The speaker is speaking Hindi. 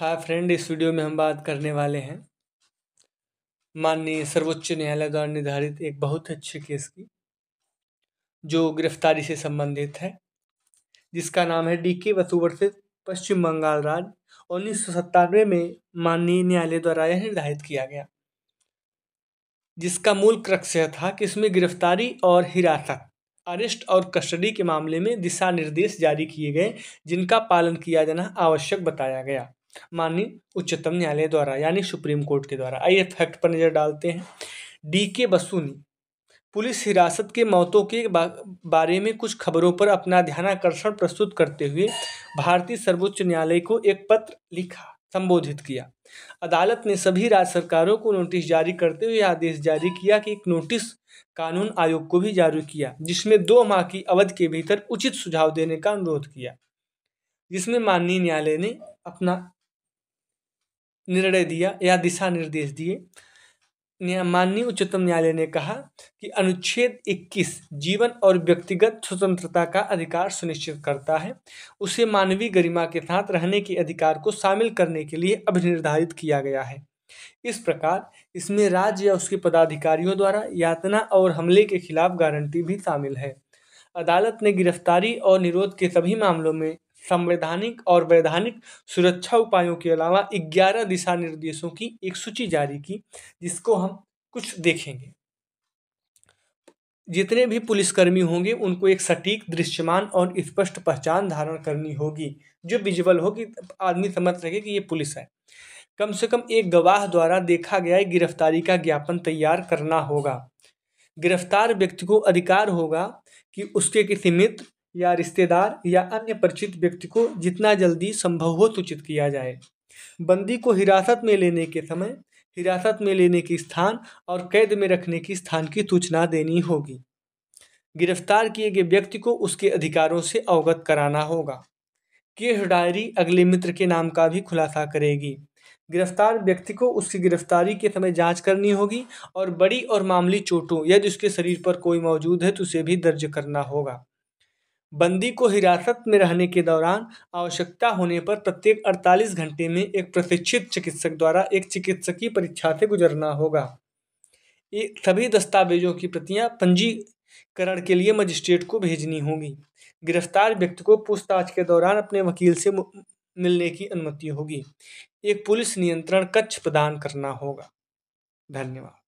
हाँ फ्रेंड इस वीडियो में हम बात करने वाले हैं माननीय सर्वोच्च न्यायालय द्वारा निर्धारित एक बहुत अच्छे केस की जो गिरफ्तारी से संबंधित है जिसका नाम है डी के वसु पश्चिम बंगाल राज्य उन्नीस सौ सत्तानवे में माननीय न्यायालय द्वारा यह निर्धारित किया गया जिसका मूल क्रक्ष यह था कि इसमें गिरफ्तारी और हिरासत अरेस्ट और कस्टडी के मामले में दिशा निर्देश जारी किए गए जिनका पालन किया जाना आवश्यक बताया गया माननीय उच्चतम न्यायालय द्वारा यानी सुप्रीम कोर्ट के द्वारा आइए फैक्ट पर नज़र डालते हैं डी के ने पुलिस हिरासत के मौतों के बारे में कुछ खबरों पर अपना ध्यानाकर्षण प्रस्तुत करते हुए भारतीय सर्वोच्च न्यायालय को एक पत्र लिखा संबोधित किया अदालत ने सभी राज्य सरकारों को नोटिस जारी करते हुए आदेश जारी किया कि एक नोटिस कानून आयोग को भी जारी किया जिसमें दो माह की अवधि के भीतर उचित सुझाव देने का अनुरोध किया जिसमें माननीय न्यायालय ने अपना निर्णय दिया या दिशा निर्देश दिए माननीय उच्चतम न्यायालय ने कहा कि अनुच्छेद 21 जीवन और व्यक्तिगत स्वतंत्रता का अधिकार सुनिश्चित करता है उसे मानवीय गरिमा के साथ रहने के अधिकार को शामिल करने के लिए अभिनिर्धारित किया गया है इस प्रकार इसमें राज्य या उसके पदाधिकारियों द्वारा यातना और हमले के खिलाफ गारंटी भी शामिल है अदालत ने गिरफ्तारी और निरोध के सभी मामलों में संवैधानिक और वैधानिक सुरक्षा उपायों के अलावा ग्यारह दिशा निर्देशों की एक सूची जारी की जिसको हम कुछ देखेंगे जितने भी पुलिसकर्मी होंगे उनको एक सटीक दृश्यमान और स्पष्ट पहचान धारण करनी होगी जो विजुअल हो कि आदमी समझ सके कि ये पुलिस है कम से कम एक गवाह द्वारा देखा गया गिरफ्तारी का ज्ञापन तैयार करना होगा गिरफ्तार व्यक्ति को अधिकार होगा कि उसके किसी मित्र या रिश्तेदार या अन्य परिचित व्यक्ति को जितना जल्दी संभव हो सूचित किया जाए बंदी को हिरासत में लेने के समय हिरासत में लेने के स्थान और कैद में रखने के स्थान की सूचना देनी होगी गिरफ्तार किए गए व्यक्ति को उसके अधिकारों से अवगत कराना होगा केस डायरी अगले मित्र के नाम का भी खुलासा करेगी गिरफ्तार व्यक्ति को उसकी गिरफ्तारी के समय जांच करनी होगी और बड़ी और मामूली चोटों यदि उसके शरीर पर कोई मौजूद है तो उसे भी दर्ज करना होगा बंदी को हिरासत में रहने के दौरान आवश्यकता होने पर प्रत्येक अड़तालीस घंटे में एक प्रशिक्षित चिकित्सक द्वारा एक चिकित्सकीय परीक्षा से गुजरना होगा ये सभी दस्तावेजों की प्रतियां पंजीकरण के लिए मजिस्ट्रेट को भेजनी होगी गिरफ्तार व्यक्ति को पूछताछ के दौरान अपने वकील से मिलने की अनुमति होगी एक पुलिस नियंत्रण कक्ष प्रदान करना होगा धन्यवाद